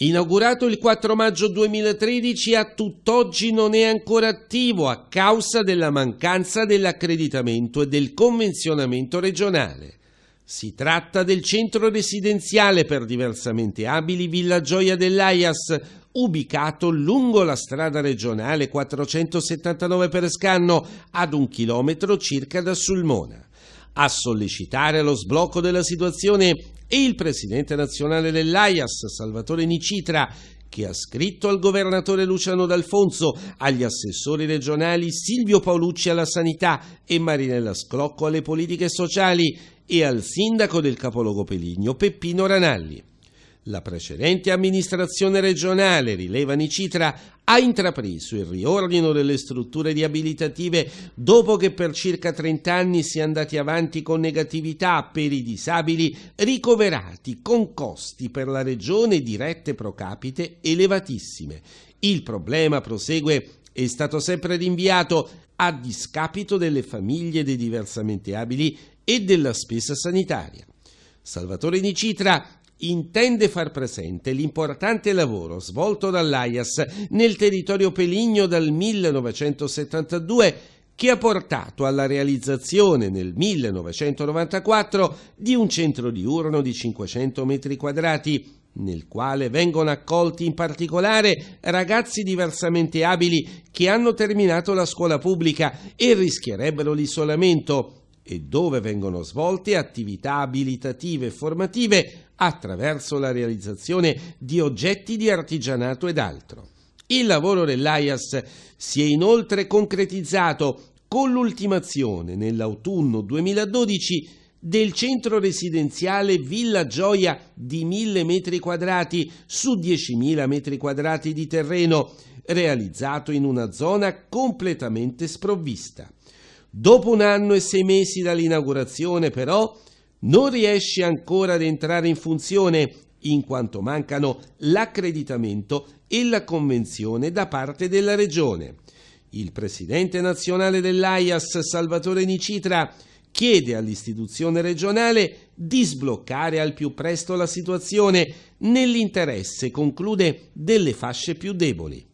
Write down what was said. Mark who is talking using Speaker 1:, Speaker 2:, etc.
Speaker 1: Inaugurato il 4 maggio 2013, a tutt'oggi non è ancora attivo a causa della mancanza dell'accreditamento e del convenzionamento regionale. Si tratta del centro residenziale per diversamente abili Villa Gioia dell'Aias, ubicato lungo la strada regionale 479 per Scanno, ad un chilometro circa da Sulmona. A sollecitare lo sblocco della situazione e il presidente nazionale dell'AIAS, Salvatore Nicitra, che ha scritto al governatore Luciano D'Alfonso, agli assessori regionali Silvio Paolucci alla sanità e Marinella Scrocco alle politiche sociali e al sindaco del capoluogo Peligno Peppino Ranalli. La precedente amministrazione regionale, rileva Nicitra, ha intrapreso il riordino delle strutture riabilitative dopo che per circa 30 anni si è andati avanti con negatività per i disabili ricoverati con costi per la regione dirette pro capite elevatissime. Il problema, prosegue, è stato sempre rinviato a discapito delle famiglie dei diversamente abili e della spesa sanitaria. Salvatore Nicitra intende far presente l'importante lavoro svolto dall'AIAS nel territorio peligno dal 1972 che ha portato alla realizzazione nel 1994 di un centro diurno di 500 metri quadrati nel quale vengono accolti in particolare ragazzi diversamente abili che hanno terminato la scuola pubblica e rischierebbero l'isolamento e dove vengono svolte attività abilitative e formative attraverso la realizzazione di oggetti di artigianato ed altro. Il lavoro dell'AIAS si è inoltre concretizzato con l'ultimazione nell'autunno 2012 del centro residenziale Villa Gioia di 1000 metri quadrati su 10.000 metri quadrati di terreno, realizzato in una zona completamente sprovvista. Dopo un anno e sei mesi dall'inaugurazione, però, non riesce ancora ad entrare in funzione in quanto mancano l'accreditamento e la convenzione da parte della Regione. Il presidente nazionale dell'AIAS, Salvatore Nicitra, chiede all'istituzione regionale di sbloccare al più presto la situazione nell'interesse, conclude, delle fasce più deboli.